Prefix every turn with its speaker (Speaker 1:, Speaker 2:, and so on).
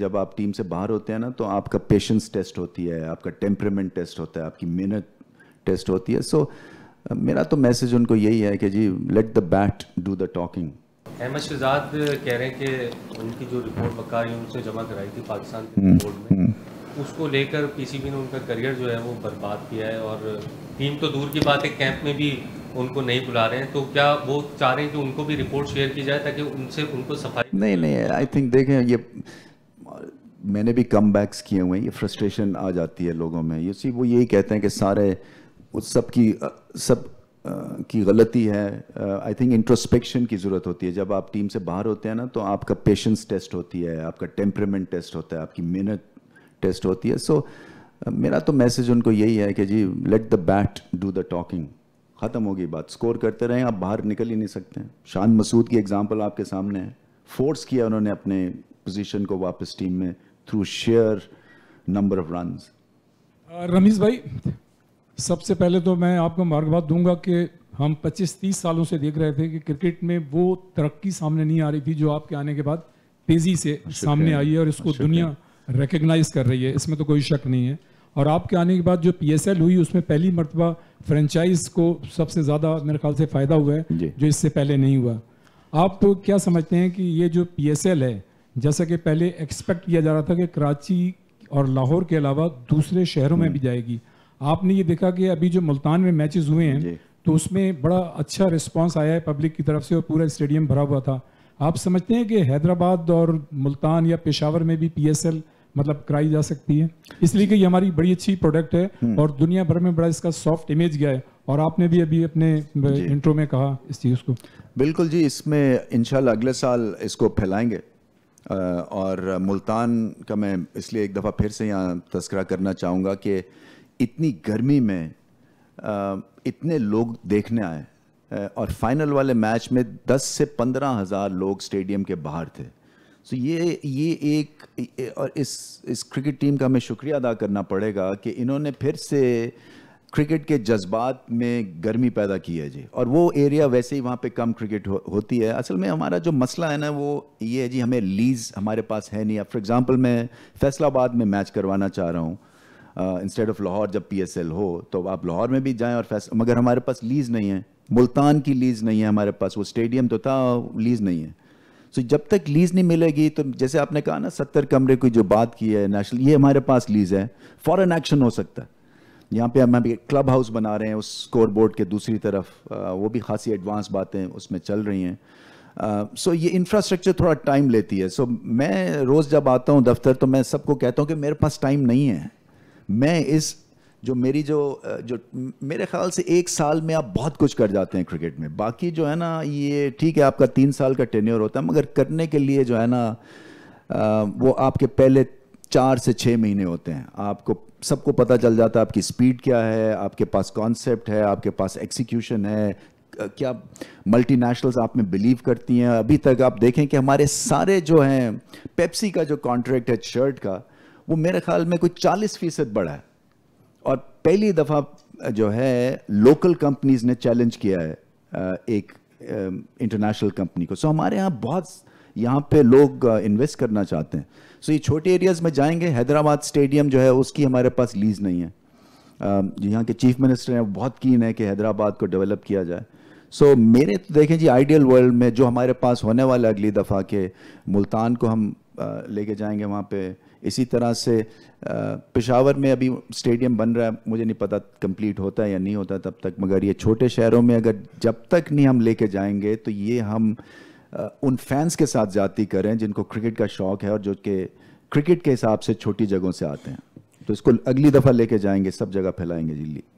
Speaker 1: जब आप टीम से बाहर होते हैं ना तो आपका पेशेंस टेस्ट होती है आपका टेम्परमेंट टेस्ट होता है आपकी मेहनत टेस्ट होती है सो so, uh, मेरा तो मैसेज उनको यही है कि जी let the bat do the talking
Speaker 2: Ahmed Shahzad कह रहे हैं कि उनकी जो रिपोर्ट बकारी उनसे जमा कराई थी पाकिस्तान के बोर्ड हम्म, में हम्म। उसको लेकर पीसीबी ने उनका करियर जो है वो बर्बाद किया है और टीम तो दूर की बात है कैंप में भी उनको नहीं बुला रहे हैं तो क्या वो चाह रहे हैं कि उनको भी रिपोर्ट शेयर की जाए ताकि उनसे उनको सफाई नहीं
Speaker 1: नहीं आई थिंक देखें ये मैंने भी कम बैक्स किए हुए हैं ये फ्रस्ट्रेशन आ जाती है लोगों में ये सी वो यही कहते हैं कि सारे उस सब की सब की गलती है आई थिंक इंट्रोस्पेक्शन की ज़रूरत होती है जब आप टीम से बाहर होते हैं ना तो आपका पेशेंस टेस्ट होती है आपका टेम्परमेंट टेस्ट होता है आपकी मेहनत टेस्ट होती है सो so, मेरा तो मैसेज उनको यही है कि जी let the bat do the talking ख़त्म होगी बात स्कोर करते रहें आप बाहर निकल ही नहीं सकते शान मसूद की एग्ज़ाम्पल आपके सामने है फोर्स किया उन्होंने अपने पोजीशन को वापस टीम में through sheer number of runs.
Speaker 2: Ramiz uh, भाई सबसे पहले तो मैं आपको मुबारकबाद दूंगा कि हम 25-30 सालों से देख रहे थे कि क्रिकेट में वो तरक्की सामने नहीं आ रही थी जो आपके आने के बाद तेज़ी से सामने आई है और इसको दुनिया रिकग्नाइज कर रही है इसमें तो कोई शक नहीं है और आपके आने के बाद जो पी हुई उसमें पहली मरतबा फ्रेंचाइज को सबसे ज़्यादा मेरे ख्याल से फ़ायदा हुआ है जो इससे पहले नहीं हुआ आप तो क्या समझते हैं कि ये जो पी है जैसा कि पहले एक्सपेक्ट किया जा रहा था कि कराची और लाहौर के अलावा दूसरे शहरों में भी हम्म। जाएगी आपने ये देखा कि अभी जो मुल्तान में मैचेस हुए हैं तो उसमें बड़ा अच्छा रिस्पांस आया है पब्लिक की तरफ से और पूरा स्टेडियम भरा हुआ था आप समझते हैं कि हैदराबाद और मुल्तान या पेशावर में भी पीएसएल मतलब कराई जा सकती है इसलिए कि ये हमारी बड़ी अच्छी प्रोडक्ट है हम्म। और दुनिया भर में बड़ा इसका सॉफ्ट इमेज गया है और आपने भी अभी अपने इंट्रो में कहा इस चीज़ को
Speaker 1: बिल्कुल जी इसमें इनशाला अगले साल इसको फैलाएंगे और मुल्तान का मैं इसलिए एक दफ़ा फिर से यहाँ तस्करा करना चाहूँगा कि इतनी गर्मी में इतने लोग देखने आए और फाइनल वाले मैच में 10 से पंद्रह हज़ार लोग स्टेडियम के बाहर थे सो ये ये एक और इस इस क्रिकेट टीम का हमें शुक्रिया अदा करना पड़ेगा कि इन्होंने फिर से क्रिकेट के जज्बात में गर्मी पैदा की है जी और वो एरिया वैसे ही वहाँ पे कम क्रिकेट हो, होती है असल में हमारा जो मसला है ना वो ये है जी हमें लीज़ हमारे पास है नहीं अब फॉर एग्ज़ाम्पल मैं फैसलाबाद में मैच करवाना चाह रहा हूँ इंस्टेड ऑफ लाहौर जब पी हो तो आप लाहौर में भी जाएँ और मगर हमारे पास लीज़ नहीं है मुल्तान की लीज़ नहीं है हमारे पास वो स्टेडियम तो था लीज़ नहीं है सो so, जब तक लीज़ नहीं मिलेगी तो जैसे आपने कहा ना सत्तर कमरे की जो बात की है नेशनल ये हमारे पास लीज़ है फ़ॉरन एक्शन हो सकता है यहाँ पे हम अभी क्लब हाउस बना रहे हैं उस स्कोर बोर्ड के दूसरी तरफ वो भी खासी एडवांस बातें उसमें चल रही हैं सो ये इंफ्रास्ट्रक्चर थोड़ा टाइम लेती है सो so, मैं रोज़ जब आता हूँ दफ्तर तो मैं सबको कहता हूँ कि मेरे पास टाइम नहीं है मैं इस जो मेरी जो जो मेरे ख्याल से एक साल में आप बहुत कुछ कर जाते हैं क्रिकेट में बाकी जो है ना ये ठीक है आपका तीन साल का टेन्योर होता है मगर करने के लिए जो है ना वो आपके पहले चार से छः महीने होते हैं आपको सबको पता चल जाता है आपकी स्पीड क्या है आपके पास कॉन्सेप्ट है आपके पास एग्जीक्यूशन है क्या मल्टीनेशनल्स आप में बिलीव करती हैं अभी तक आप देखें कि हमारे सारे जो हैं पेप्सी का जो कॉन्ट्रैक्ट है शर्ट का वो मेरे ख्याल में कोई चालीस फीसद बढ़ा है और पहली दफ़ा जो है लोकल कंपनीज ने चैलेंज किया है एक इंटरनेशनल कंपनी को सो हमारे यहाँ बहुत यहाँ पे लोग इन्वेस्ट करना चाहते हैं सो so, ये छोटे एरियाज़ में जाएंगे हैदराबाद स्टेडियम जो है उसकी हमारे पास लीज नहीं है यहाँ के चीफ मिनिस्टर हैं बहुत कीन है कि हैदराबाद को डेवलप किया जाए सो so, मेरे तो देखें जी आइडियल वर्ल्ड में जो हमारे पास होने वाला अगली दफ़ा के मुल्तान को हम लेके जाएंगे वहाँ पे इसी तरह से पेशावर में अभी स्टेडियम बन रहा है मुझे नहीं पता कंप्लीट होता है या नहीं होता तब तक मगर ये छोटे शहरों में अगर जब तक नहीं हम लेके जाएंगे तो ये हम उन फैंस के साथ जाती करें जिनको क्रिकेट का शौक है और जो कि क्रिकेट के हिसाब से छोटी जगहों से आते हैं तो इसको अगली दफ़ा लेके जाएंगे सब जगह फैलाएंगे दिल्ली